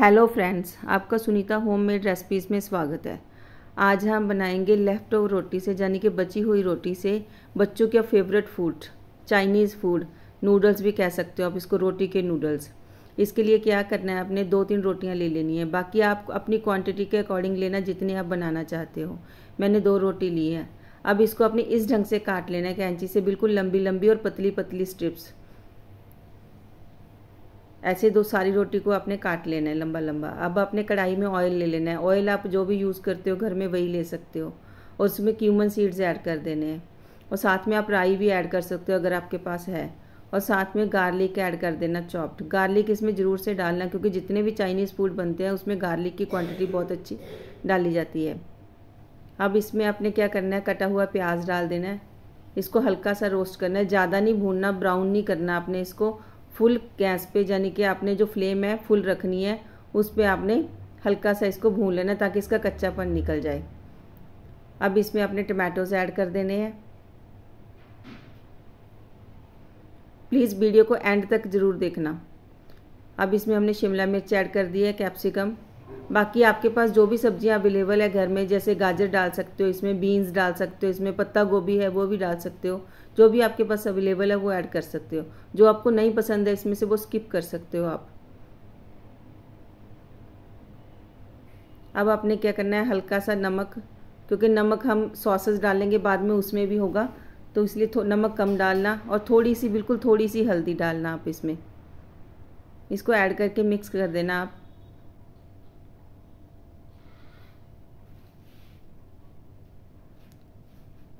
hello friends आपका Sunita home made recipes में स्वागत है आज हम बनाएंगे लेफ्ट ओवर रोटी से यानी कि बची हुई रोटी से बच्चों का favourite food Chinese food noodles भी कह सकते हो आप इसको रोटी के नूडल्स इसके लिए क्या करना है आपने दो तीन रोटियां ले लेनी है बाकी आप अपनी क्वांटिटी के अकॉर्डिंग लेना जितनी आप बनाना चाहते हो मैंने दो रोटी ली है अब इसको अपने इस ढंग से काट लेना है कैंची से बिल्कुल लंबी लंबी और पतली पतली स्ट्रिप्स ऐसे दो सारी रोटी को आपने काट लेना है लंबा लंबा अब आपने कढ़ाई में ऑयल ले लेना है ऑयल आप जो भी यूज़ करते हो घर में वही ले सकते हो और उसमें क्यूमन सीड्स ऐड कर देने हैं और साथ में आप राई भी ऐड कर सकते हो अगर आपके पास है और साथ में गार्लिक ऐड कर देना चॉप्ड गार्लिक इसमें ज़रूर से डालना क्योंकि जितने भी चाइनीज़ फूड बनते हैं उसमें गार्लिक की क्वांटिटी बहुत अच्छी डाली जाती है अब इसमें आपने क्या करना है कटा हुआ प्याज डाल देना है इसको हल्का सा रोस्ट करना है ज़्यादा नहीं भूनना ब्राउन नहीं करना आपने इसको फुल गैस पे यानी कि आपने जो फ्लेम है फुल रखनी है उस पर आपने हल्का सा इसको भून लेना ताकि इसका कच्चापन निकल जाए अब इसमें आपने टमाटोज ऐड कर देने हैं प्लीज़ वीडियो को एंड तक ज़रूर देखना अब इसमें हमने शिमला मिर्च ऐड कर दी है कैप्सिकम बाकी आपके पास जो भी सब्जियां अवेलेबल है घर में जैसे गाजर डाल सकते हो इसमें बीन्स डाल सकते हो इसमें पत्ता गोभी है वो भी डाल सकते हो जो भी आपके पास अवेलेबल है वो ऐड कर सकते हो जो आपको नहीं पसंद है इसमें से वो स्किप कर सकते हो आप अब आपने क्या करना है हल्का सा नमक क्योंकि नमक हम सॉसेस डालेंगे बाद में उसमें भी होगा तो इसलिए नमक कम डालना और थोड़ी सी बिल्कुल थोड़ी सी हल्दी डालना आप इसमें इसको ऐड करके मिक्स कर देना आप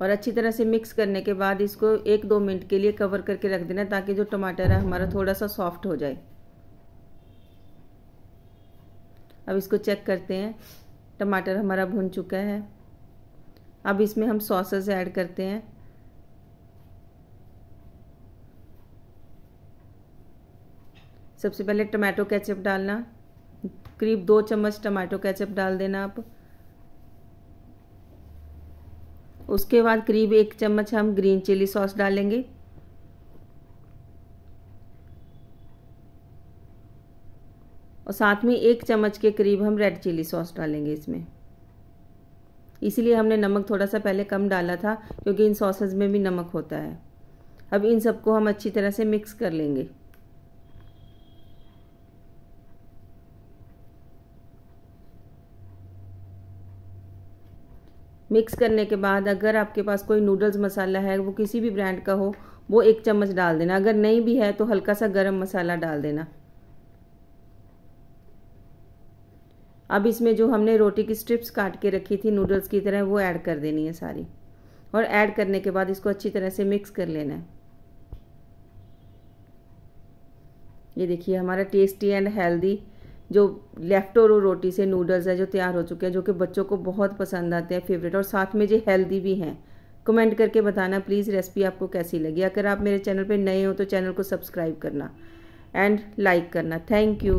और अच्छी तरह से मिक्स करने के बाद इसको एक दो मिनट के लिए कवर करके रख देना ताकि जो टमाटर है हमारा थोड़ा सा सॉफ्ट हो जाए अब इसको चेक करते हैं टमाटर हमारा भुन चुका है अब इसमें हम सॉसेस ऐड करते हैं सबसे पहले टमाटो केचप डालना करीब दो चम्मच टमाटो केचप डाल देना आप उसके बाद करीब एक चम्मच हम ग्रीन चिली सॉस डालेंगे और साथ में एक चम्मच के करीब हम रेड चिली सॉस डालेंगे इसमें इसीलिए हमने नमक थोड़ा सा पहले कम डाला था क्योंकि इन सॉसेज में भी नमक होता है अब इन सबको हम अच्छी तरह से मिक्स कर लेंगे मिक्स करने के बाद अगर आपके पास कोई नूडल्स मसाला है वो किसी भी ब्रांड का हो वो एक चम्मच डाल देना अगर नहीं भी है तो हल्का सा गरम मसाला डाल देना अब इसमें जो हमने रोटी की स्ट्रिप्स काट के रखी थी नूडल्स की तरह वो ऐड कर देनी है सारी और ऐड करने के बाद इसको अच्छी तरह से मिक्स कर लेना है ये देखिए हमारा टेस्टी एंड हेल्दी जो लेफ्ट और रोटी से नूडल्स है जो तैयार हो चुके हैं जो कि बच्चों को बहुत पसंद आते हैं फेवरेट और साथ में जो हेल्दी भी हैं कमेंट करके बताना प्लीज़ रेसिपी आपको कैसी लगी अगर आप मेरे चैनल पर नए हो तो चैनल को सब्सक्राइब करना एंड लाइक करना थैंक यू